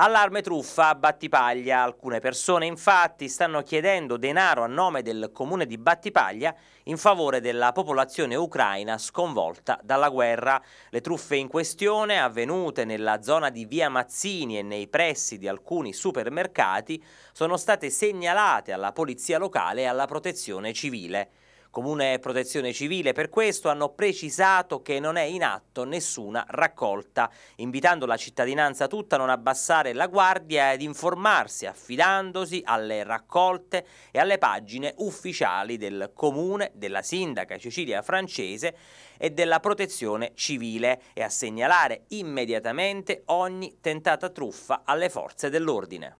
Allarme truffa a Battipaglia. Alcune persone infatti stanno chiedendo denaro a nome del comune di Battipaglia in favore della popolazione ucraina sconvolta dalla guerra. Le truffe in questione, avvenute nella zona di Via Mazzini e nei pressi di alcuni supermercati, sono state segnalate alla polizia locale e alla protezione civile. Comune e Protezione Civile per questo hanno precisato che non è in atto nessuna raccolta, invitando la cittadinanza tutta a non abbassare la guardia ed informarsi affidandosi alle raccolte e alle pagine ufficiali del Comune, della Sindaca Cecilia Francese e della Protezione Civile e a segnalare immediatamente ogni tentata truffa alle forze dell'ordine.